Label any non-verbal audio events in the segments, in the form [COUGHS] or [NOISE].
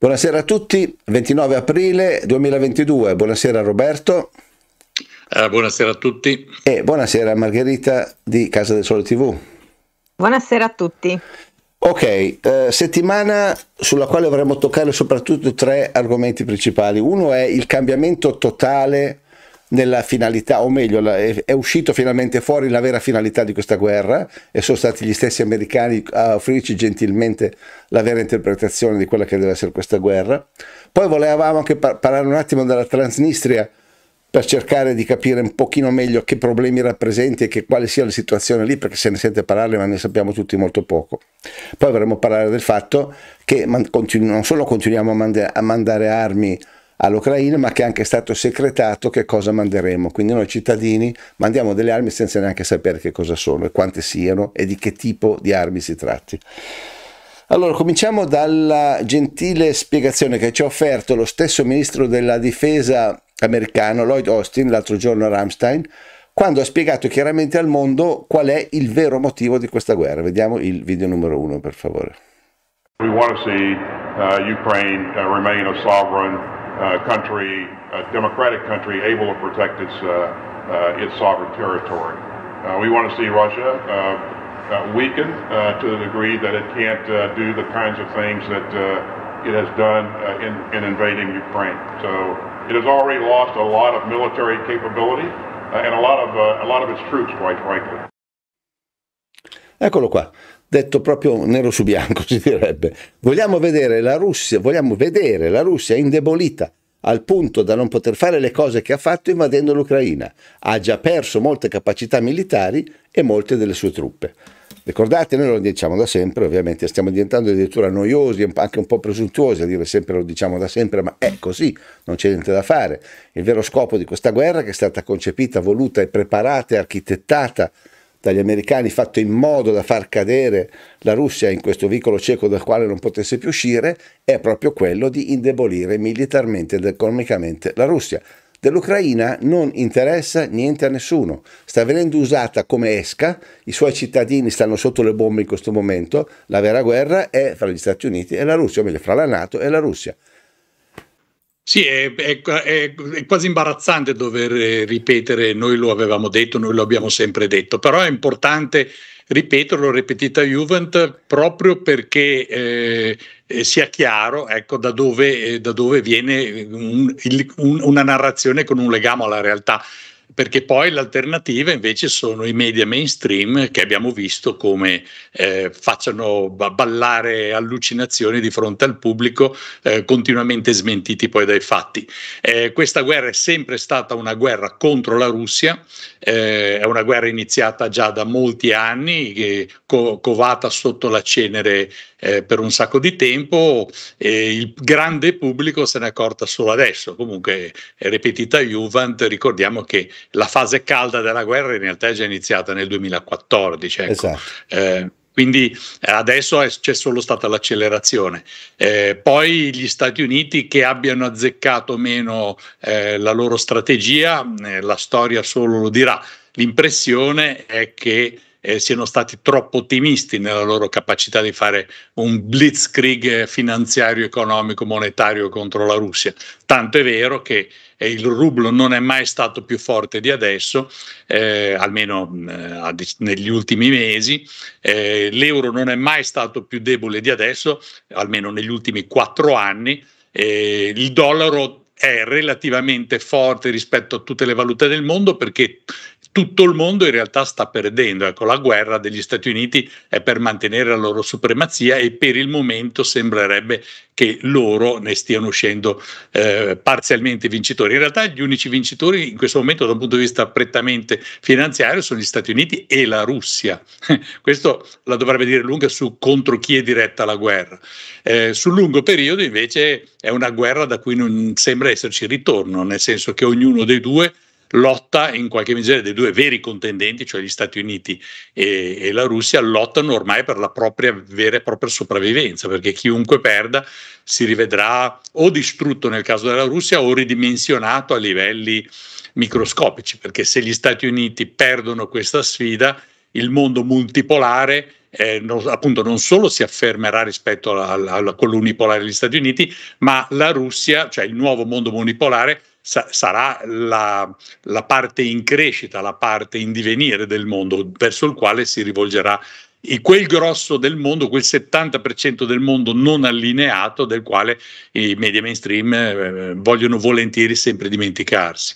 Buonasera a tutti, 29 aprile 2022, buonasera Roberto. Eh, buonasera a tutti. E buonasera Margherita di Casa del Sole TV. Buonasera a tutti. Ok, eh, settimana sulla quale vorremmo toccare soprattutto tre argomenti principali. Uno è il cambiamento totale nella finalità, o meglio, è uscito finalmente fuori la vera finalità di questa guerra e sono stati gli stessi americani a offrirci gentilmente la vera interpretazione di quella che deve essere questa guerra. Poi volevamo anche par parlare un attimo della Transnistria per cercare di capire un pochino meglio che problemi rappresenti e che, quale sia la situazione lì, perché se ne sente parlare ma ne sappiamo tutti molto poco. Poi vorremmo parlare del fatto che non solo continuiamo a, mand a mandare armi all'Ucraina, ma che è anche stato secretato che cosa manderemo. Quindi noi cittadini mandiamo delle armi senza neanche sapere che cosa sono e quante siano e di che tipo di armi si tratti. Allora, cominciamo dalla gentile spiegazione che ci ha offerto lo stesso ministro della difesa americano Lloyd Austin l'altro giorno a Ramstein, quando ha spiegato chiaramente al mondo qual è il vero motivo di questa guerra. Vediamo il video numero uno, per favore. We want to see uh, Ukraine uh, remain a sovereign Uh, country, a democratic country, able to protect its, uh, uh, its sovereign territory. we want to see Russia weakened to the degree that it can't do the kinds of things that it has done in, in invading Ukraine. So it has already lost a lot of military capability and a lot of, a lot of its troops, quite frankly. Eccolo qua. detto proprio nero su bianco, [LAUGHS] si direbbe. Vogliamo vedere la Russia, vogliamo vedere la Russia indebolita al punto da non poter fare le cose che ha fatto invadendo l'Ucraina. Ha già perso molte capacità militari e molte delle sue truppe. Ricordate, noi lo diciamo da sempre, ovviamente stiamo diventando addirittura noiosi, anche un po' presuntuosi a dire sempre lo diciamo da sempre, ma è così, non c'è niente da fare. Il vero scopo di questa guerra, che è stata concepita, voluta e preparata e architettata dagli americani fatto in modo da far cadere la Russia in questo vicolo cieco dal quale non potesse più uscire è proprio quello di indebolire militarmente ed economicamente la Russia. Dell'Ucraina non interessa niente a nessuno, sta venendo usata come esca, i suoi cittadini stanno sotto le bombe in questo momento, la vera guerra è fra gli Stati Uniti e la Russia, o meglio fra la Nato e la Russia. Sì, è, è, è, quasi imbarazzante dover eh, ripetere, noi lo avevamo detto, noi lo abbiamo sempre detto, però è importante ripeterlo, ripetita Juventus, proprio perché eh, eh, sia chiaro ecco, da, dove, eh, da dove viene un, il, un, una narrazione con un legame alla realtà perché poi l'alternativa invece sono i media mainstream che abbiamo visto come eh, facciano ballare allucinazioni di fronte al pubblico eh, continuamente smentiti poi dai fatti. Eh, questa guerra è sempre stata una guerra contro la Russia, eh, è una guerra iniziata già da molti anni, co- covata sotto la cenere eh, per un sacco di tempo e il grande pubblico se ne è accorta solo adesso. Comunque, ripetita Juvent, ricordiamo che la fase calda della guerra in realtà è già iniziata nel 2014. Ecco. Esatto. Eh, quindi adesso è, c'è solo stata l'accelerazione. Eh, poi gli Stati Uniti che abbiano azzeccato meno eh, la loro strategia, eh, la storia solo lo dirà. L'impressione è che eh, siano stati troppo ottimisti nella loro capacità di fare un blitzkrieg finanziario, economico, monetario contro la Russia. Tanto è vero che il rublo non è mai stato più forte di adesso, eh, almeno eh, negli ultimi mesi, eh, l'euro non è mai stato più debole di adesso, almeno negli ultimi quattro anni, il dollaro è relativamente forte rispetto a tutte le valute del mondo perché tutto il mondo in realtà sta perdendo. Ecco, la guerra degli Stati Uniti è per mantenere la loro supremazia e per il momento sembrerebbe che loro ne stiano uscendo eh, parzialmente vincitori. In realtà gli unici vincitori in questo momento da un punto di vista prettamente finanziario sono gli Stati Uniti e la Russia. [LAUGHS] Questo la dovrebbe dire lunga su contro chi è diretta la guerra. Eh, sul lungo periodo invece è una guerra da cui non sembra esserci ritorno, nel senso che ognuno dei due lotta in qualche misura dei due veri contendenti, cioè gli Stati Uniti e, e, la Russia, lottano ormai per la propria vera e propria sopravvivenza, perché chiunque perda si rivedrà o distrutto nel caso della Russia o ridimensionato a livelli microscopici, perché se gli Stati Uniti perdono questa sfida, il mondo multipolare eh, non, appunto non solo si affermerà rispetto alla, alla, alla, degli Stati Uniti, ma la Russia, cioè il nuovo mondo monipolare, sa- sarà la, la parte in crescita, la parte in divenire del mondo verso il quale si rivolgerà e quel grosso del mondo, quel 70% del mondo non allineato del quale i media mainstream eh, vogliono volentieri sempre dimenticarsi.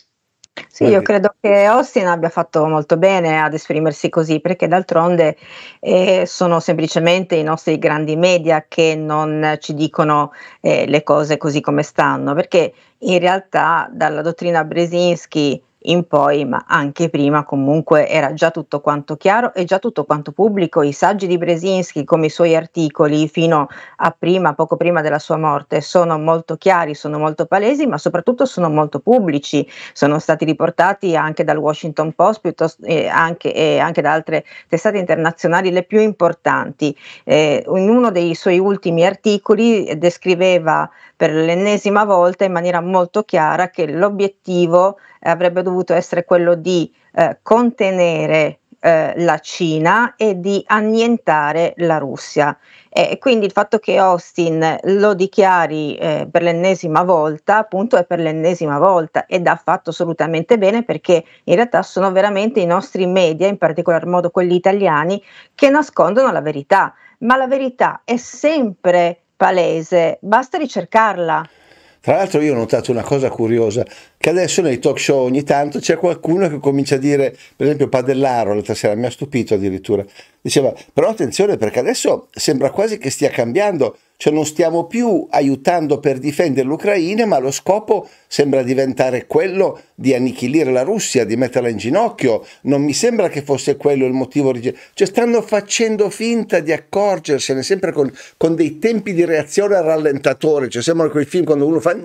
Sì, io credo che Austin abbia fatto molto bene ad esprimersi così, perché d'altronde eh, sono semplicemente i nostri grandi media che non ci dicono eh, le cose così come stanno, perché in realtà dalla dottrina Bresinski in poi, ma anche prima comunque era già tutto quanto chiaro e già tutto quanto pubblico. I saggi di Bresinski, come i suoi articoli, fino a prima, poco prima della sua morte, sono molto chiari, sono molto palesi, ma soprattutto sono molto pubblici. Sono stati riportati anche dal Washington Post piuttosto, eh, anche, e anche da altre testate internazionali, le più importanti. Eh, in uno dei suoi ultimi articoli descriveva per l'ennesima volta in maniera molto chiara che l'obiettivo eh, avrebbe dovuto essere quello di eh, contenere eh, la Cina e di annientare la Russia. E quindi il fatto che Austin lo dichiari eh, per l'ennesima volta, appunto, è per l'ennesima volta ed ha fatto assolutamente bene perché in realtà sono veramente i nostri media, in particolar modo quelli italiani, che nascondono la verità. Ma la verità è sempre palese, basta ricercarla. Tra l'altro io ho notato una cosa curiosa, che adesso nei talk show ogni tanto c'è qualcuno che comincia a dire, per esempio Padellaro l'altra sera mi ha stupito addirittura, diceva però attenzione perché adesso sembra quasi che stia cambiando cioè non stiamo più aiutando per difendere l'Ucraina, ma lo scopo sembra diventare quello di annichilire la Russia, di metterla in ginocchio. Non mi sembra che fosse quello il motivo originale. Cioè stanno facendo finta di accorgersene, sempre con, con dei tempi di reazione al rallentatore. Cioè sembrano quei film quando uno fa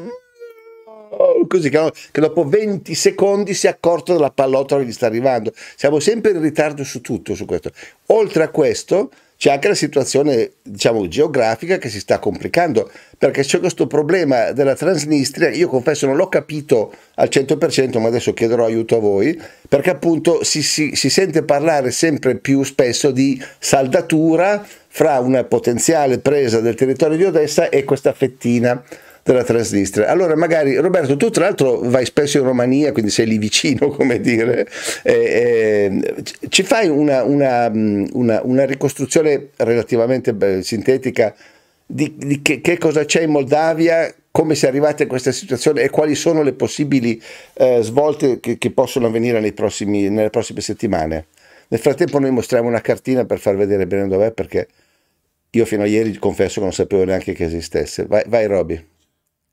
così che, dopo 20 secondi si è accorto della pallottola che gli sta arrivando. Siamo sempre in ritardo su tutto su questo. Oltre a questo, c'è anche la situazione diciamo, geografica che si sta complicando perché c'è questo problema della Transnistria io confesso non l'ho capito al 100% ma adesso chiederò aiuto a voi perché appunto si, si, si sente parlare sempre più spesso di saldatura fra una potenziale presa del territorio di Odessa e questa fettina della Transnistria. Allora magari Roberto, tu tra l'altro vai spesso in Romania, quindi sei lì vicino, [LAUGHS] come dire, eh, eh, ci fai una, una, una, una ricostruzione relativamente sintetica di, di che, che cosa c'è in Moldavia, come si è arrivati a questa situazione e quali sono le possibili eh, svolte che, che, possono avvenire prossimi, nelle prossime settimane. Nel frattempo noi mostriamo una cartina per far vedere bene dov'è perché io fino a ieri confesso che non sapevo neanche che esistesse. Vai, vai Roby.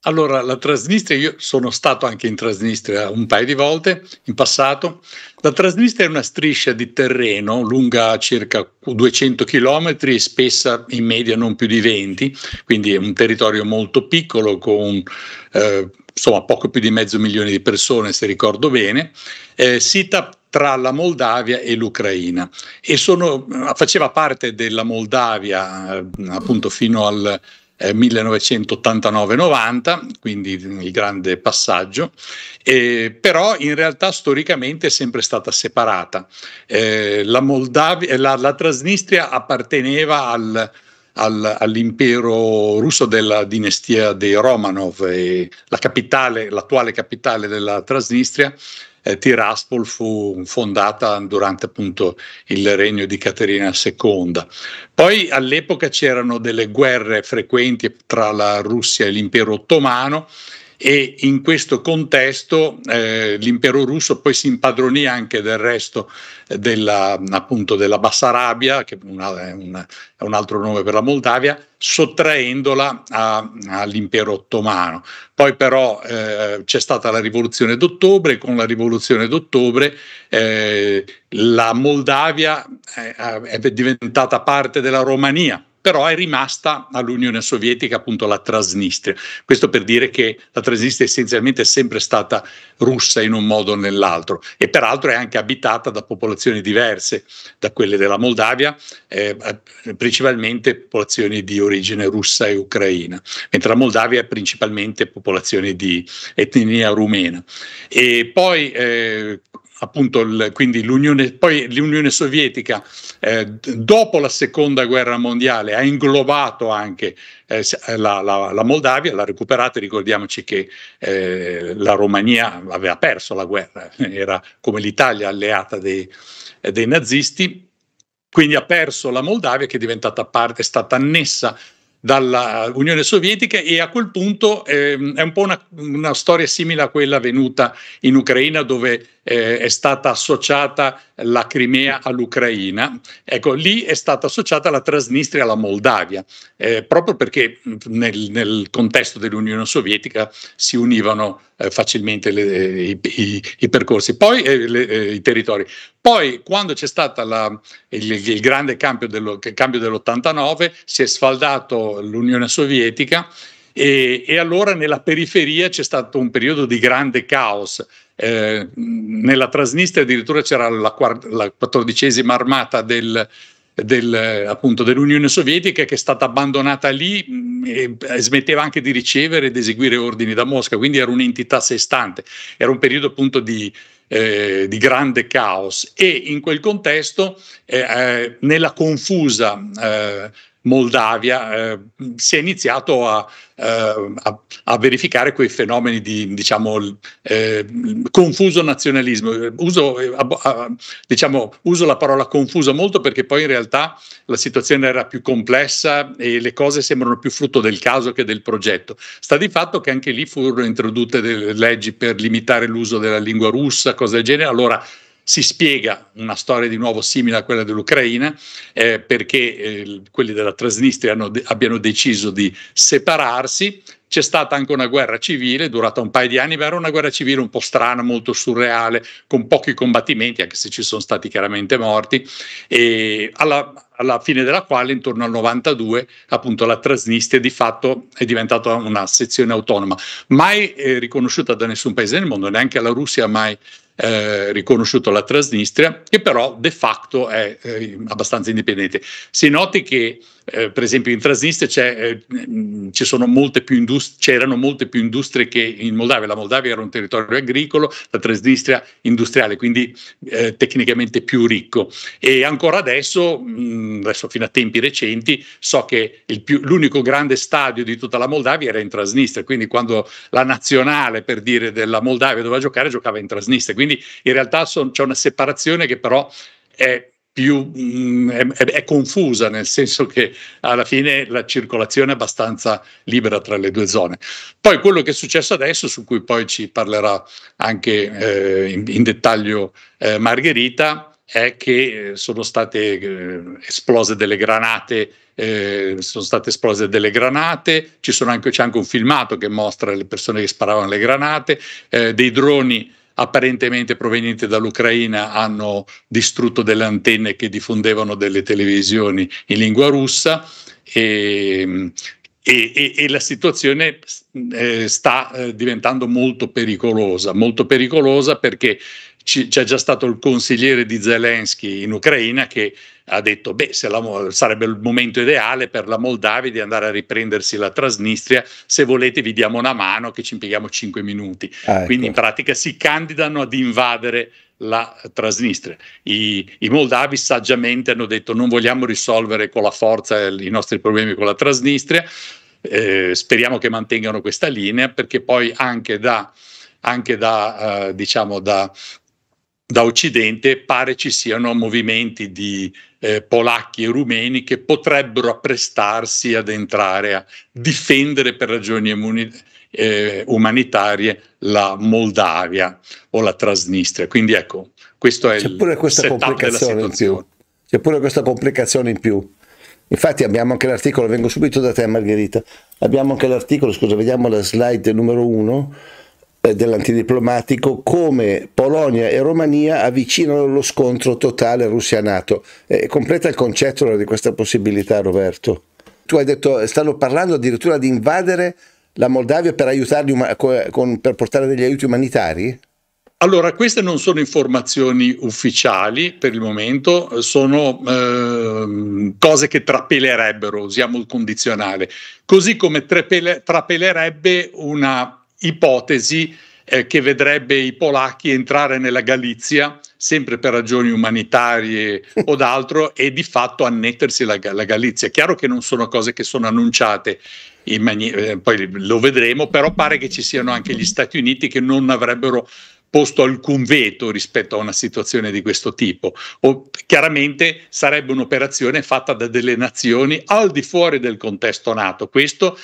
Allora, la Trasnistria, io sono stato anche in Trasnistria un paio di volte in passato. La Trasnistria è una striscia di terreno lunga circa 200 km e spessa in media non più di 20, quindi è un territorio molto piccolo con eh, insomma poco più di mezzo milione di persone, se ricordo bene, eh, sita tra la Moldavia e l'Ucraina e sono, eh, faceva parte della Moldavia eh, appunto fino al 1989-90, eh, quindi il grande passaggio, eh, però in realtà storicamente è sempre stata separata. Eh, la, Moldavi- eh, la, la Transnistria apparteneva al, al, all'impero russo della dinastia dei Romanov e la capitale, l'attuale capitale della Transnistria eh, Tiraspol fu fondata durante appunto il regno di Caterina II. Poi all'epoca c'erano delle guerre frequenti tra la Russia e l'impero ottomano e in questo contesto eh, l'impero russo poi si impadronì anche del resto della, appunto della Bassarabia, che una, è, una, è, un altro nome per la Moldavia, sottraendola a, all'impero ottomano. Poi però eh, c'è stata la rivoluzione d'ottobre, e con la rivoluzione d'ottobre eh, la Moldavia è, eh, è diventata parte della Romania però è rimasta all'Unione Sovietica appunto la Transnistria. Questo per dire che la Transnistria essenzialmente è sempre stata russa in un modo o nell'altro e peraltro è anche abitata da popolazioni diverse da quelle della Moldavia, eh, principalmente popolazioni di origine russa e ucraina, mentre la Moldavia è principalmente popolazione di etnia rumena. E poi eh, appunto il, quindi l'Unione, poi l'Unione Sovietica eh, dopo la seconda guerra mondiale ha inglobato anche eh, eh, la, la, la, Moldavia, l'ha recuperata, ricordiamoci che eh, la Romania aveva perso la guerra, eh, era come l'Italia alleata dei, eh, dei nazisti, quindi ha perso la Moldavia che è diventata parte, è stata annessa dall'Unione Sovietica e a quel punto eh, è un po' una, una, storia simile a quella avvenuta in Ucraina dove eh, è stata associata la Crimea all'Ucraina, ecco lì è stata associata la Transnistria alla Moldavia, eh, proprio perché nel, nel, contesto dell'Unione Sovietica si univano eh, facilmente le, eh, i, i, i, percorsi, poi eh, le, eh, i territori. Poi quando c'è stato il, il, grande cambio, dello, cambio dell'89 si è sfaldato l'Unione Sovietica e, e allora nella periferia c'è stato un periodo di grande caos. Eh, nella Trasnistria addirittura c'era la, la 14esima armata del, del, appunto, dell'Unione Sovietica che è stata abbandonata lì mm, e smetteva anche di ricevere ed eseguire ordini da Mosca, quindi era un'entità a sé stante, era un periodo appunto di, eh, di grande caos e in quel contesto eh, eh, nella confusa eh, Moldavia, eh, si è iniziato a, eh, a, a, verificare quei fenomeni di diciamo, eh, confuso nazionalismo. Uso, eh, diciamo, uso, la parola confuso molto perché poi in realtà la situazione era più complessa e le cose sembrano più frutto del caso che del progetto. Sta di fatto che anche lì furono introdotte delle leggi per limitare l'uso della lingua russa, cose del genere. Allora, si spiega una storia di nuovo simile a quella dell'Ucraina, eh, perché eh, quelli della Transnistria de- abbiano deciso di separarsi. C'è stata anche una guerra civile, durata un paio di anni, ma era una guerra civile un po' strana, molto surreale, con pochi combattimenti, anche se ci sono stati chiaramente morti, e alla, alla fine della quale, intorno al 92, appunto la Transnistria di fatto è diventata una sezione autonoma, mai eh, riconosciuta da nessun paese nel mondo, neanche la Russia mai eh, riconosciuto la Transnistria, che però de facto è eh, abbastanza indipendente. Si noti che eh, per esempio in Transnistria eh, mm, molte indust- c'erano molte più industrie che in Moldavia, la Moldavia era un territorio agricolo, la Transnistria industriale, quindi eh, tecnicamente più ricco. E ancora adesso, mh, mm, adesso fino a tempi recenti, so che più, l'unico grande stadio di tutta la Moldavia era in Transnistria, quindi quando la nazionale, per dire, della Moldavia doveva giocare, giocava in Transnistria. Quindi in realtà son, c'è una separazione che però è più mh, mm, è, è, confusa, nel senso che alla fine la circolazione è abbastanza libera tra le due zone. Poi quello che è successo adesso, su cui poi ci parlerà anche eh, in, in, dettaglio eh, Margherita, è che eh, sono state eh, esplose delle granate eh, sono state esplose delle granate, anche, c'è anche un filmato che mostra le persone che sparavano le granate, eh, dei droni apparentemente provenienti dall'Ucraina hanno distrutto delle antenne che diffondevano delle televisioni in lingua russa e, e, e la situazione eh, sta eh, diventando molto pericolosa, molto pericolosa perché c'è già stato il consigliere di Zelensky in Ucraina che ha detto beh la, sarebbe il momento ideale per la Moldavia di andare a riprendersi la Trasnistria, se volete vi diamo una mano che ci impieghiamo 5 minuti. Ah, ecco. Quindi in pratica si candidano ad invadere la Trasnistria. I, I, moldavi saggiamente hanno detto non vogliamo risolvere con la forza i nostri problemi con la Trasnistria, eh, speriamo che mantengano questa linea perché poi anche da, anche da eh, diciamo da, da Occidente pare ci siano movimenti di eh, polacchi e rumeni che potrebbero apprestarsi ad entrare a difendere per ragioni immuni- eh, umanitarie la Moldavia o la Trasnistria. Quindi ecco, questo è C'è il pure questa complicazione in più. C'è pure questa complicazione in più. Infatti abbiamo anche l'articolo, vengo subito da te Margherita, abbiamo anche l'articolo, scusa, vediamo la slide numero 1 eh, dell'antidiplomatico come Polonia e Romania avvicinano lo scontro totale Russia-NATO. Eh, completa il concetto di questa possibilità, Roberto. Tu hai detto, eh, stanno parlando addirittura di invadere la Moldavia per, aiutarli, per portare degli aiuti umanitari? Allora, queste non sono informazioni ufficiali per il momento, eh, sono eh, cose che trapelerebbero, usiamo il condizionale, così come trapele, trapelerebbe una ipotesi eh, che vedrebbe i polacchi entrare nella Galizia sempre per ragioni umanitarie [LAUGHS] o d'altro e di fatto annettersi la, la Galizia. Chiaro che non sono cose che sono annunciate, mani- eh, poi lo vedremo, però pare che ci siano anche gli Stati Uniti che non avrebbero posto alcun veto rispetto a una situazione di questo tipo. O, chiaramente sarebbe un'operazione fatta da delle nazioni al di fuori del contesto NATO. Questo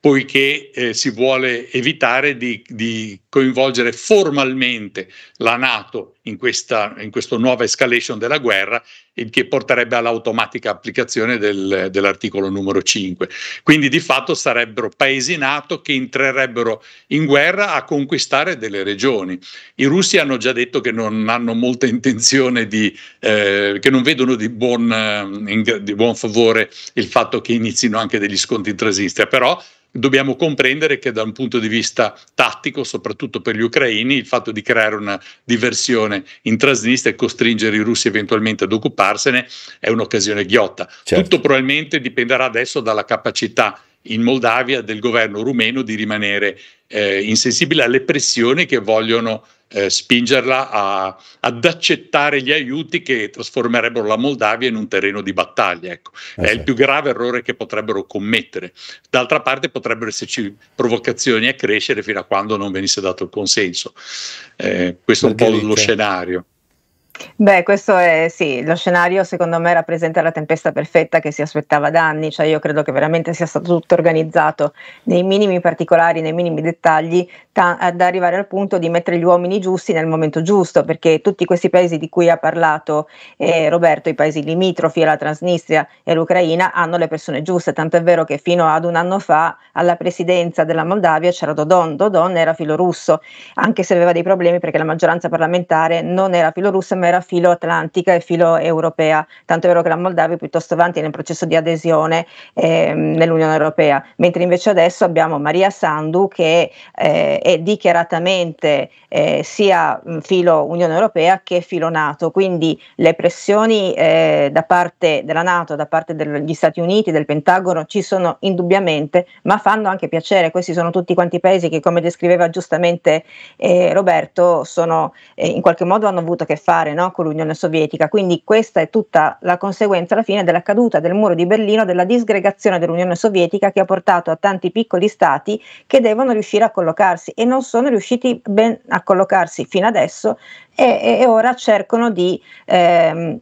poiché eh, si vuole evitare di, di coinvolgere formalmente la Nato in questa, in questa nuova escalation della guerra, il che porterebbe all'automatica applicazione del, dell'articolo numero 5. Quindi di fatto sarebbero paesi NATO che entrerebbero in guerra a conquistare delle regioni. I russi hanno già detto che non hanno molta intenzione di, eh, che non vedono di buon, eh, di buon favore il fatto che inizino anche degli scontri in Transnistria, però dobbiamo comprendere che da un punto di vista tattico, soprattutto per gli ucraini, il fatto di creare una diversione situazione in Transnistria e costringere i russi eventualmente ad occuparsene è un'occasione ghiotta. Certo. Tutto probabilmente dipenderà adesso dalla capacità in Moldavia del governo rumeno di rimanere eh, insensibile alle pressioni che vogliono eh, spingerla a, ad accettare gli aiuti che trasformerebbero la Moldavia in un terreno di battaglia. Ecco. Eh, è okay. il più grave errore che potrebbero commettere. D'altra parte potrebbero esserci provocazioni a crescere fino a quando non venisse dato il consenso. Eh, questo Perché è un po' lo scenario. Beh, questo è sì, lo scenario secondo me rappresenta la tempesta perfetta che si aspettava da anni, cioè io credo che veramente sia stato tutto organizzato nei minimi particolari, nei minimi dettagli, ta- ad arrivare al punto di mettere gli uomini giusti nel momento giusto, perché tutti questi paesi di cui ha parlato eh, Roberto, i paesi limitrofi la Transnistria e l'Ucraina, hanno le persone giuste, tanto è vero che fino ad un anno fa alla presidenza della Moldavia c'era Dodon, Dodon era filorusso, anche se aveva dei problemi perché la maggioranza parlamentare non era filorussa ma era era filo atlantica e filo europea, tanto è vero che la Moldavia è piuttosto avanti nel processo di adesione eh, nell'Unione Europea, mentre invece adesso abbiamo Maria Sandu che eh, è dichiaratamente eh, sia filo Unione Europea che filo Nato, quindi le pressioni eh, da parte della Nato, da parte degli Stati Uniti, del Pentagono ci sono indubbiamente, ma fanno anche piacere, questi sono tutti quanti paesi che come descriveva giustamente eh, Roberto sono eh, in qualche modo hanno avuto a che fare no? con l'Unione Sovietica. Quindi questa è tutta la conseguenza alla fine della caduta del muro di Berlino, della disgregazione dell'Unione Sovietica che ha portato a tanti piccoli stati che devono riuscire a collocarsi e non sono riusciti ben a collocarsi fino adesso e, e ora cercano di... Ehm,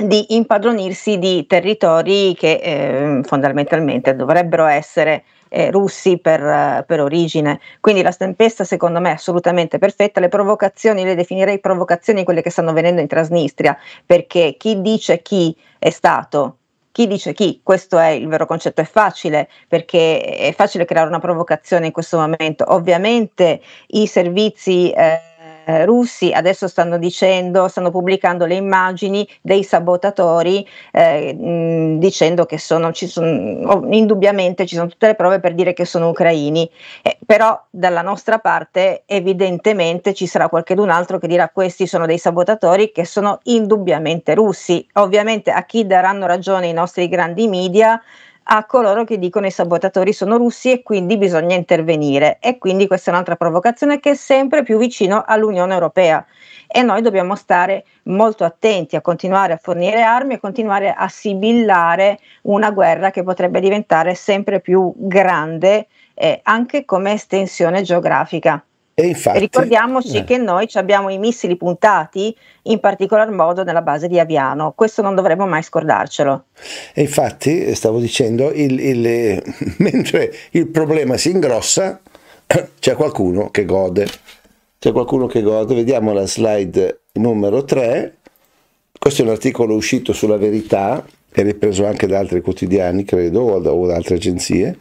di impadronirsi di territori che eh, fondamentalmente dovrebbero essere eh, russi per, per, origine. Quindi la tempesta secondo me è assolutamente perfetta, le provocazioni le definirei provocazioni quelle che stanno avvenendo in Trasnistria, perché chi dice chi è stato chi dice chi, questo è il vero concetto, è facile perché è facile creare una provocazione in questo momento. Ovviamente i servizi eh, eh, russi adesso stanno dicendo, stanno pubblicando le immagini dei sabotatori eh, mh, dicendo che sono, ci sono, oh, indubbiamente ci sono tutte le prove per dire che sono ucraini, eh, però dalla nostra parte evidentemente ci sarà qualcun altro che dirà questi sono dei sabotatori che sono indubbiamente russi. Ovviamente a chi daranno ragione i nostri grandi media? a coloro che dicono i sabotatori sono russi e quindi bisogna intervenire. E quindi questa è un'altra provocazione che è sempre più vicino all'Unione Europea. E noi dobbiamo stare molto attenti a continuare a fornire armi e continuare a sibillare una guerra che potrebbe diventare sempre più grande eh, anche come estensione geografica. E infatti, Ricordiamoci eh. che noi abbiamo i missili puntati in particolar modo nella base di Aviano, questo non dovremmo mai scordarcelo. E infatti, stavo dicendo, il, il, [LAUGHS] mentre il problema si ingrossa, [COUGHS] c'è qualcuno che gode. C'è qualcuno che gode, vediamo la slide numero 3. Questo è un articolo uscito sulla verità, è ripreso anche da altri quotidiani, credo, o da, o da altre agenzie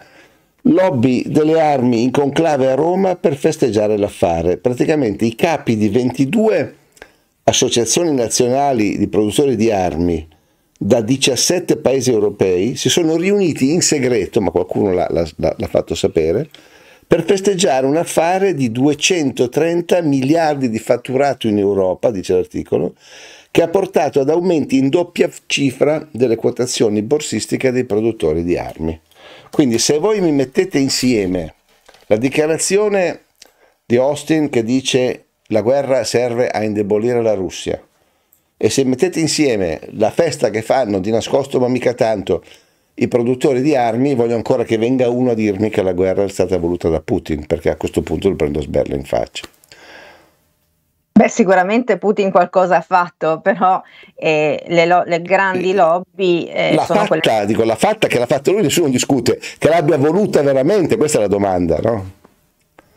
Lobby delle armi in conclave a Roma per festeggiare l'affare. Praticamente i capi di 22 associazioni nazionali di produttori di armi da 17 paesi europei si sono riuniti in segreto, ma qualcuno l'ha, l'ha, l'ha fatto sapere, per festeggiare un affare di 230 miliardi di fatturato in Europa, dice l'articolo, che ha portato ad aumenti in doppia cifra delle quotazioni borsistiche dei produttori di armi. Quindi se voi mi mettete insieme la dichiarazione di Austin che dice la guerra serve a indebolire la Russia e se mettete insieme la festa che fanno di nascosto ma mica tanto i produttori di armi voglio ancora che venga uno a dirmi che la guerra è stata voluta da Putin perché a questo punto lo prendo sberla in faccia. Beh, sicuramente Putin qualcosa ha fatto, però eh, le, lo- le, grandi eh, lobby eh, la sono fatta, quelle... Dico, la fatta che l'ha fatta lui nessuno discute, che l'abbia voluta veramente, questa è la domanda, no?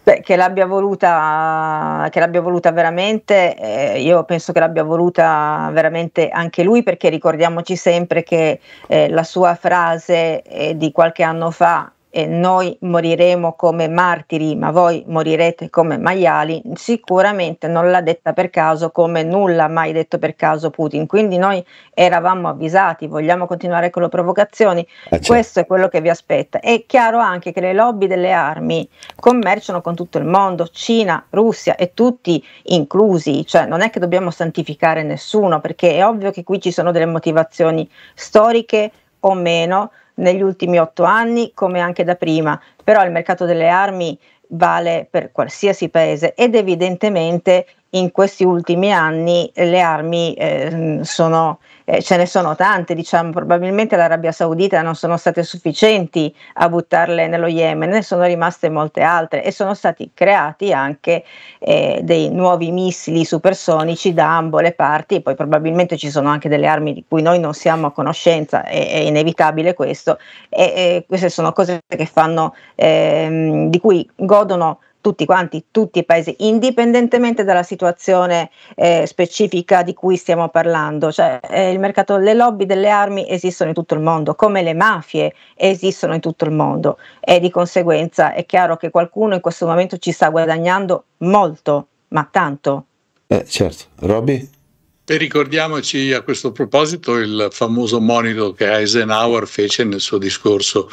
Beh, che l'abbia voluta, che l'abbia voluta veramente, eh, io penso che l'abbia voluta veramente anche lui, perché ricordiamoci sempre che eh, la sua frase eh, di qualche anno fa, eh, noi moriremo come martiri, ma voi morirete come maiali, sicuramente non l'ha detta per caso, come nulla ha mai detto per caso Putin. Quindi noi eravamo avvisati, vogliamo continuare con le provocazioni, ah, questo è quello che vi aspetta. È chiaro anche che le lobby delle armi commerciano con tutto il mondo, Cina, Russia e tutti inclusi, cioè non è che dobbiamo santificare nessuno, perché è ovvio che qui ci sono delle motivazioni storiche o meno, negli ultimi otto anni come anche da prima, però il mercato delle armi vale per qualsiasi paese ed evidentemente in questi ultimi anni le armi eh, sono eh, ce ne sono tante, diciamo, probabilmente l'Arabia Saudita non sono state sufficienti a buttarle nello Yemen, ne sono rimaste molte altre e sono stati creati anche eh, dei nuovi missili supersonici da ambo le parti, poi probabilmente ci sono anche delle armi di cui noi non siamo a conoscenza, è, è inevitabile questo, e, e, queste sono cose che fanno, ehm, di cui godono tutti quanti, tutti i paesi, indipendentemente dalla situazione eh, specifica di cui stiamo parlando. Cioè, eh, il mercato, le lobby delle armi esistono in tutto il mondo, come le mafie esistono in tutto il mondo e di conseguenza è chiaro che qualcuno in questo momento ci sta guadagnando molto, ma tanto. Eh, certo, Robby? E ricordiamoci a questo proposito il famoso monito che Eisenhower fece nel suo discorso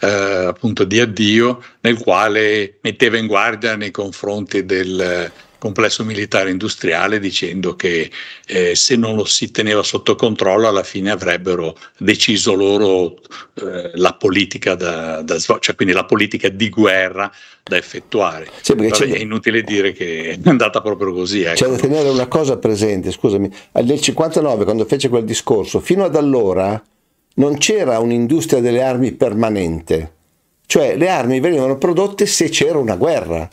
eh, appunto di addio, nel quale metteva in guardia nei confronti del complesso militare industriale dicendo che eh, se non lo si teneva sotto controllo alla fine avrebbero deciso loro eh, la politica da, da svolgere, cioè quindi la politica di guerra da effettuare. Sì, è inutile dire che è andata proprio così. Ecco. C'è da tenere una cosa presente, scusami, nel 59 quando fece quel discorso, fino ad allora non c'era un'industria delle armi permanente, cioè le armi venivano prodotte se c'era una guerra.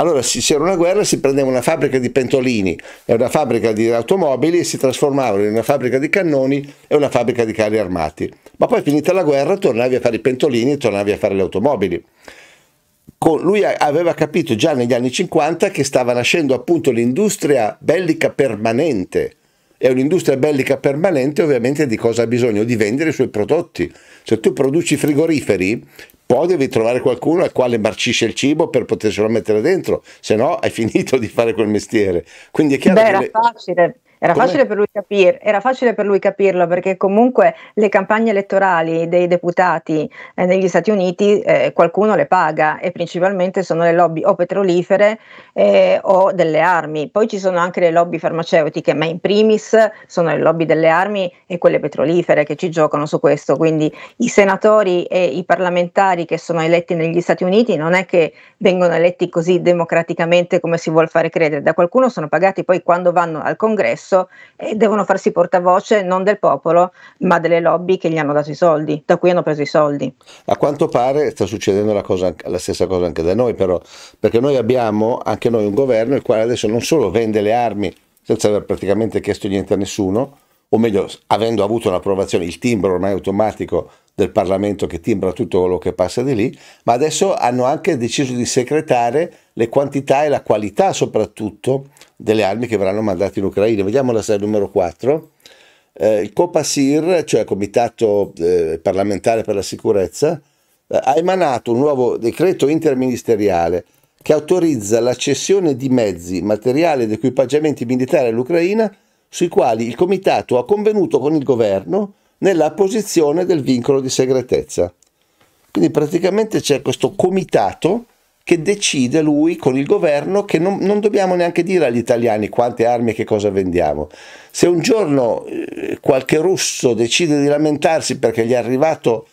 Allora se c'era una guerra, si prendeva una fabbrica di pentolini e una fabbrica di automobili e si trasformavano in una fabbrica di cannoni e una fabbrica di carri armati. Ma poi finita la guerra tornavi a fare i pentolini e tornavi a fare le automobili. Con, lui aveva capito già negli anni 50 che stava nascendo appunto l'industria bellica permanente. E un'industria bellica permanente ovviamente di cosa ha bisogno? Di vendere i suoi prodotti se tu produci frigoriferi, poi devi trovare qualcuno al quale marcisce il cibo per poterselo mettere dentro, se no hai [LAUGHS] finito di fare quel mestiere. Quindi è chiaro Beh, che era le... facile. Era facile, capir- era facile, per lui capirlo perché comunque le campagne elettorali dei deputati eh, negli Stati Uniti eh, qualcuno le paga e principalmente sono le lobby o petrolifere eh, o delle armi. Poi ci sono anche le lobby farmaceutiche, ma in primis sono le lobby delle armi e quelle petrolifere che ci giocano su questo. Quindi i senatori e i parlamentari che sono eletti negli Stati Uniti non è che vengono eletti così democraticamente come si vuole fare credere, da qualcuno sono pagati poi quando vanno al congresso grosso e devono farsi portavoce non del popolo, ma delle lobby che gli hanno dato i soldi, da cui hanno preso i soldi. A quanto pare sta succedendo la, cosa, la stessa cosa anche da noi, però, perché noi abbiamo anche noi un governo il quale adesso non solo vende le armi senza aver praticamente chiesto niente a nessuno, o meglio, avendo avuto un'approvazione, il timbro ormai automatico del Parlamento che timbra tutto quello che passa di lì, ma adesso hanno anche deciso di secretare le quantità e la qualità soprattutto delle armi che verranno mandate in Ucraina. Vediamo la slide numero 4. Eh, il COPASIR, cioè il Comitato eh, parlamentare per la sicurezza, eh, ha emanato un nuovo decreto interministeriale che autorizza la cessione di mezzi, materiali ed equipaggiamenti militari all'Ucraina sui quali il Comitato ha convenuto con il governo nella posizione del vincolo di segretezza. Quindi praticamente c'è questo comitato che decide lui con il governo che non, non, dobbiamo neanche dire agli italiani quante armi e che cosa vendiamo. Se un giorno eh, qualche russo decide di lamentarsi perché gli è arrivato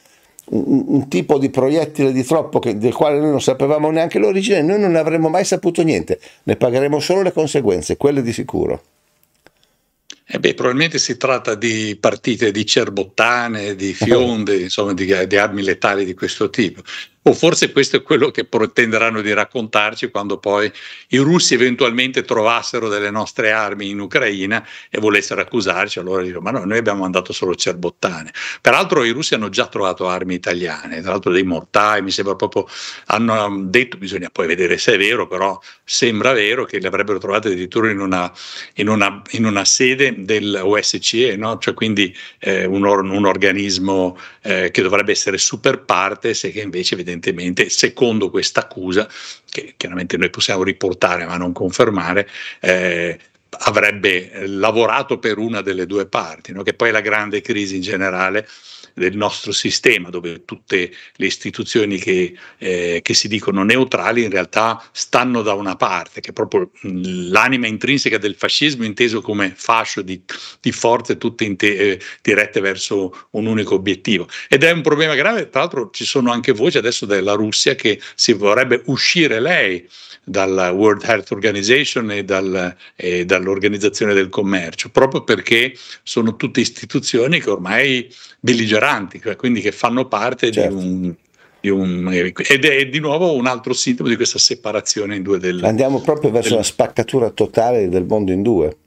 un, un tipo di proiettile di troppo che, del quale noi non sapevamo neanche l'origine, noi non ne avremmo mai saputo niente, ne pagheremo solo le conseguenze, quelle di sicuro. Eh beh, probabilmente si tratta di partite di cerbottane, di [LAUGHS] fionde, insomma di, di armi letali di questo tipo. O forse questo è quello che pretenderanno di raccontarci quando poi i russi eventualmente trovassero delle nostre armi in Ucraina e volessero accusarci, allora dicono ma no, noi abbiamo mandato solo cerbottane. Peraltro i russi hanno già trovato armi italiane, tra l'altro dei mortai, mi sembra proprio, hanno detto, bisogna poi vedere se è vero, però sembra vero che le avrebbero trovate addirittura in una, in una, in una sede dell'OSCE, no? cioè quindi eh, un, un, organismo eh, che dovrebbe essere super parte, se che invece vedete evidentemente, secondo questa accusa, che chiaramente noi possiamo riportare ma non confermare, eh, avrebbe lavorato per una delle due parti, no? che poi è la grande crisi in generale del nostro sistema, dove tutte le istituzioni che, eh, che si dicono neutrali in realtà stanno da una parte, che è proprio mm, l'anima intrinseca del fascismo inteso come fascio di, di forze tutte inte- eh, dirette verso un unico obiettivo. Ed è un problema grave, tra l'altro ci sono anche voci adesso della Russia che si vorrebbe uscire lei dalla World Health Organization e, dal, e, dall'Organizzazione del Commercio, proprio perché sono tutte istituzioni che ormai belligeranti operanti, cioè, quindi che fanno parte certo. di un un, ed è di nuovo un altro sintomo di questa separazione in due del... Andiamo proprio verso del, la spaccatura totale del mondo in due.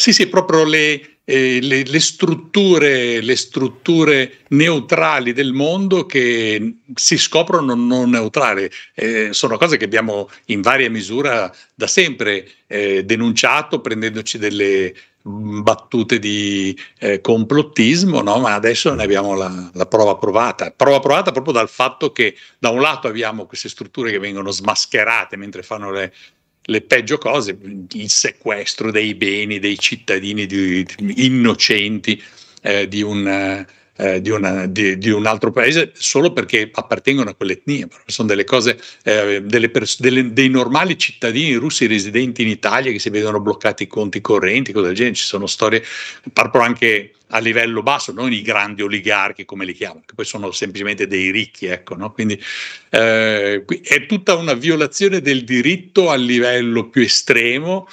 Sì, sì, proprio le, eh, le, le, strutture, le, strutture, neutrali del mondo che si scoprono non neutrali. Eh, sono cose che abbiamo in varia misura da sempre eh, denunciato, prendendoci delle battute di eh, complottismo, no? ma adesso ne abbiamo la, la, prova provata. Prova provata proprio dal fatto che da un lato abbiamo queste strutture che vengono smascherate mentre fanno le le peggio cose, il sequestro dei beni dei cittadini di, di, innocenti eh, di un eh, eh, di, una, di, di, un altro paese solo perché appartengono a quell'etnia. Sono delle cose, eh, delle pers- delle, dei normali cittadini russi residenti in Italia che si vedono bloccati i conti correnti, cose del genere. Ci sono storie, parlo anche a livello basso, non i grandi oligarchi come li chiamano, che poi sono semplicemente dei ricchi, ecco, no? quindi eh, è tutta una violazione del diritto a livello più estremo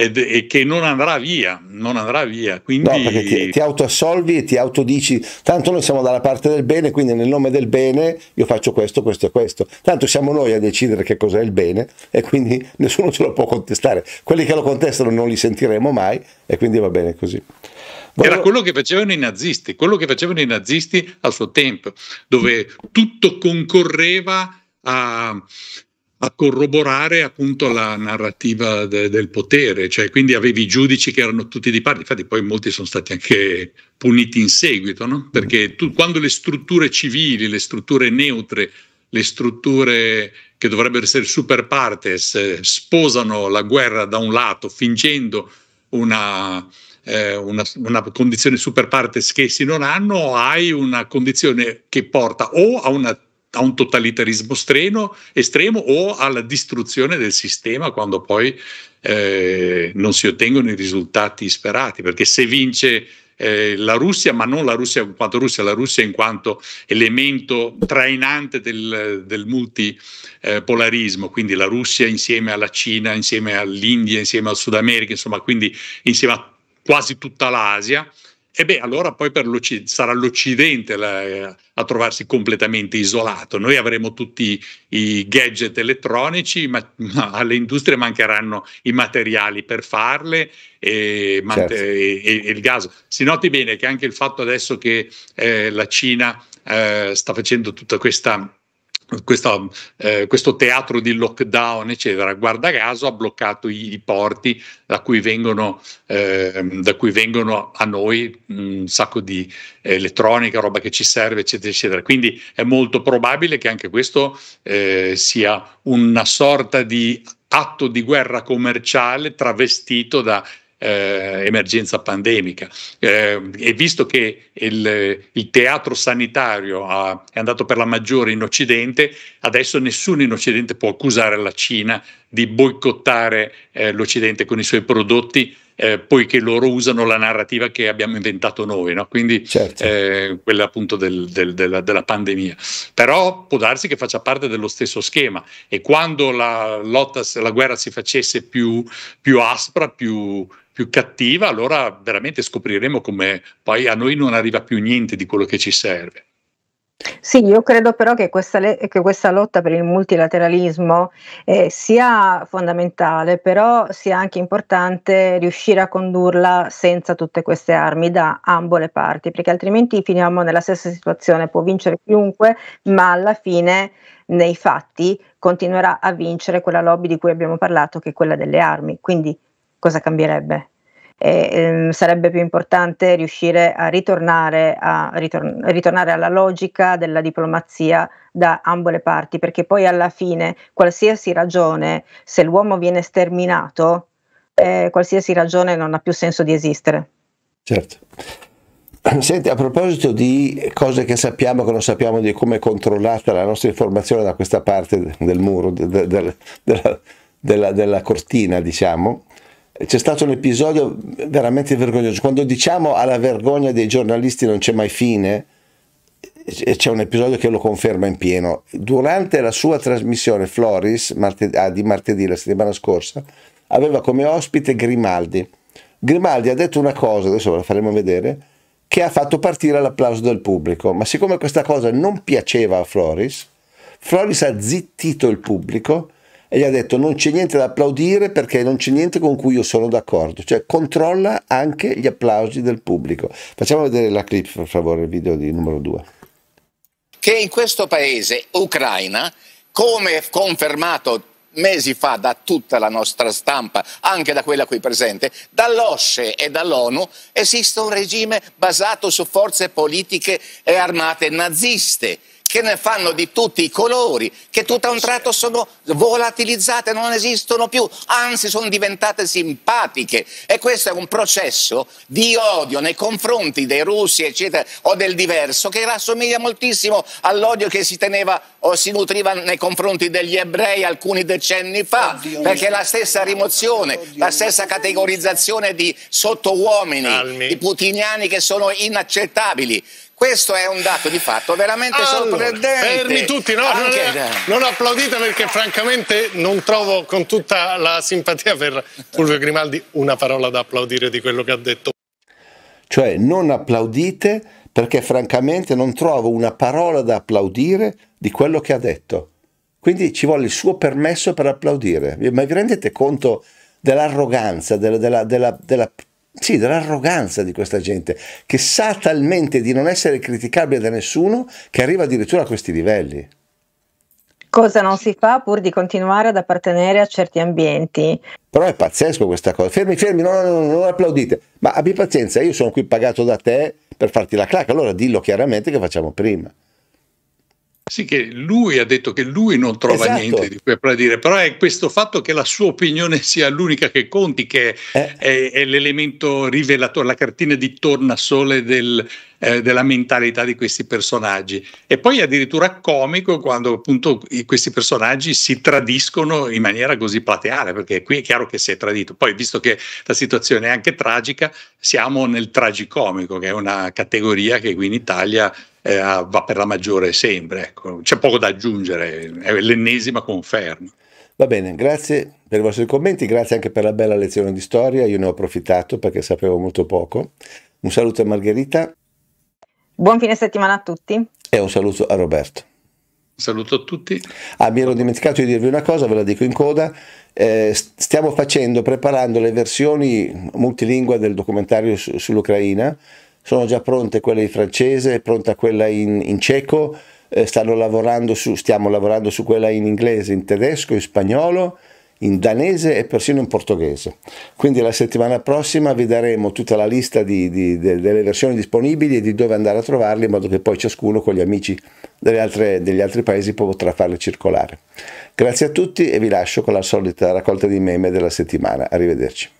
e, e che non andrà via, non andrà via. Quindi... No, perché ti, ti autoassolvi e ti autodici, tanto noi siamo dalla parte del bene, quindi nel nome del bene io faccio questo, questo e questo. Tanto siamo noi a decidere che cos'è il bene e quindi [LAUGHS] nessuno ce lo può contestare. Quelli che lo contestano non li sentiremo mai e quindi va bene così. Era quello che facevano i nazisti, quello che facevano i nazisti al suo tempo, dove tutto concorreva a, a corroborare appunto la narrativa de, del potere, cioè quindi avevi giudici che erano tutti di parte, infatti poi molti sono stati anche puniti in seguito, no? perché tu, quando le strutture civili, le strutture neutre, le strutture che dovrebbero essere super partes eh, sposano la guerra da un lato fingendo una, eh, una, una, condizione super partes che essi non hanno, hai una condizione che porta o a una a un totalitarismo streno, estremo o alla distruzione del sistema quando poi eh, non si ottengono i risultati sperati, perché se vince eh, la Russia, ma non la Russia in quanto Russia, la Russia in quanto elemento trainante del, del multipolarismo, eh, quindi la Russia insieme alla Cina, insieme all'India, insieme al Sud America, insomma, quindi insieme a quasi tutta l'Asia, e beh, allora poi sarà l'Occidente la, a trovarsi completamente isolato. Noi avremo tutti i gadget elettronici, ma, ma alle industrie mancheranno i materiali per farle e, certo. e, e, e, il gas. Si noti bene che anche il fatto adesso che eh, la Cina eh, sta facendo tutta questa questa, eh, questo teatro di lockdown, eccetera, guarda caso ha bloccato i, i porti da cui vengono, eh, da cui vengono a noi mm, un sacco di elettronica, roba che ci serve, eccetera, eccetera. Quindi è molto probabile che anche questo eh, sia una sorta di atto di guerra commerciale travestito da eh, emergenza pandemica. Eh, e visto che il, il teatro sanitario ha, è andato per la maggiore in Occidente, adesso nessuno in Occidente può accusare la Cina di boicottare eh, l'Occidente con i suoi prodotti eh, poiché loro usano la narrativa che abbiamo inventato noi, no? quindi certo. eh, quella appunto del, del, della, della, pandemia. Però può darsi che faccia parte dello stesso schema e quando la lotta, la guerra si facesse più, più aspra, più, più cattiva, allora veramente scopriremo come poi a noi non arriva più niente di quello che ci serve. Sì, io credo però che questa, che questa lotta per il multilateralismo eh, sia fondamentale, però sia anche importante riuscire a condurla senza tutte queste armi da ambo le parti, perché altrimenti finiamo nella stessa situazione, può vincere chiunque, ma alla fine nei fatti continuerà a vincere quella lobby di cui abbiamo parlato, che è quella delle armi. Quindi cosa cambierebbe? e ehm, sarebbe più importante riuscire a ritornare, a ritor- ritornare alla logica della diplomazia da ambo le parti, perché poi alla fine qualsiasi ragione, se l'uomo viene sterminato, eh, qualsiasi ragione non ha più senso di esistere. Certo. [CLEARS THROAT] Senti, a proposito di cose che sappiamo, che non sappiamo di come è controllata la nostra informazione da questa parte del muro, de, de, de, della, della, della cortina, diciamo, c'è stato un episodio veramente vergognoso. Quando diciamo alla vergogna dei giornalisti non c'è mai fine, c'è un episodio che lo conferma in pieno. Durante la sua trasmissione Floris martedì, ah, di martedì, la settimana scorsa, aveva come ospite Grimaldi. Grimaldi ha detto una cosa, adesso la faremo vedere, che ha fatto partire l'applauso del pubblico. Ma siccome questa cosa non piaceva a Floris, Floris ha zittito il pubblico e gli ha detto non c'è niente da applaudire perché non c'è niente con cui io sono d'accordo, cioè controlla anche gli applausi del pubblico. Facciamo vedere la clip per favore, il video di numero 2. Che in questo paese, Ucraina, come confermato mesi fa da tutta la nostra stampa, anche da quella qui presente, dall'OSCE e dall'ONU esiste un regime basato su forze politiche e armate naziste che ne fanno di tutti i colori, che tutto a un tratto sono volatilizzate, non esistono più, anzi sono diventate simpatiche. E questo è un processo di odio nei confronti dei russi, eccetera, o del diverso, che rassomiglia moltissimo all'odio che si teneva o si nutriva nei confronti degli ebrei alcuni decenni fa, Oddio perché la stessa rimozione, Oddio la stessa categorizzazione di sottouomini, Calmi. di putiniani che sono inaccettabili questo è un dato di fatto veramente allora, sorprendente. Fermi tutti, no, non, è, non applaudite perché francamente non trovo con tutta la simpatia per Fulvio Grimaldi una parola da applaudire di quello che ha detto. Cioè non applaudite perché francamente non trovo una parola da applaudire di quello che ha detto. Quindi ci vuole il suo permesso per applaudire. Ma vi rendete conto dell'arroganza, della, della, della, della sì, dell'arroganza di questa gente che sa talmente di non essere criticabile da nessuno che arriva addirittura a questi livelli. Cosa non si fa pur di continuare ad appartenere a certi ambienti. Però è pazzesco questa cosa. Fermi, fermi, no, no, no, non applaudite. Ma abbi pazienza, io sono qui pagato da te per farti la clacca, allora dillo chiaramente che facciamo prima. Sì, che lui ha detto che lui non trova esatto. niente di cui applaudire, però è questo fatto che la sua opinione [LAUGHS] sia l'unica che conti, che eh. è, è, l'elemento rivelatore, la cartina di tornasole del, eh, della mentalità di questi personaggi. E poi è addirittura comico quando appunto questi personaggi si tradiscono in maniera così plateale, perché qui è chiaro che si è tradito. Poi, visto che la situazione è anche tragica, siamo nel tragicomico, che è una categoria che qui in Italia eh, ah, va per la maggiore sempre. Ecco. C'è poco da aggiungere, è l'ennesima conferma. Va bene, grazie per i vostri commenti, grazie anche per la bella lezione di storia, io ne ho approfittato perché sapevo molto poco. Un saluto a Margherita. Buon fine settimana a tutti. E un saluto a Roberto. saluto a tutti. Ah, mi ero dimenticato di dirvi una cosa, ve la dico in coda. Eh, stiamo facendo, preparando le versioni multilingua del documentario su, sull'Ucraina sono già pronte quelle in francese, è pronta quella in, in ceco, eh, lavorando su, stiamo lavorando su quella in inglese, in tedesco, in spagnolo, in danese e persino in portoghese. Quindi la settimana prossima vi daremo tutta la lista di, di, de, delle versioni disponibili e di dove andare a trovarle in modo che poi ciascuno con gli amici altre, degli altri paesi potrà farle circolare. Grazie a tutti e vi lascio con la solita raccolta di meme della settimana. Arrivederci.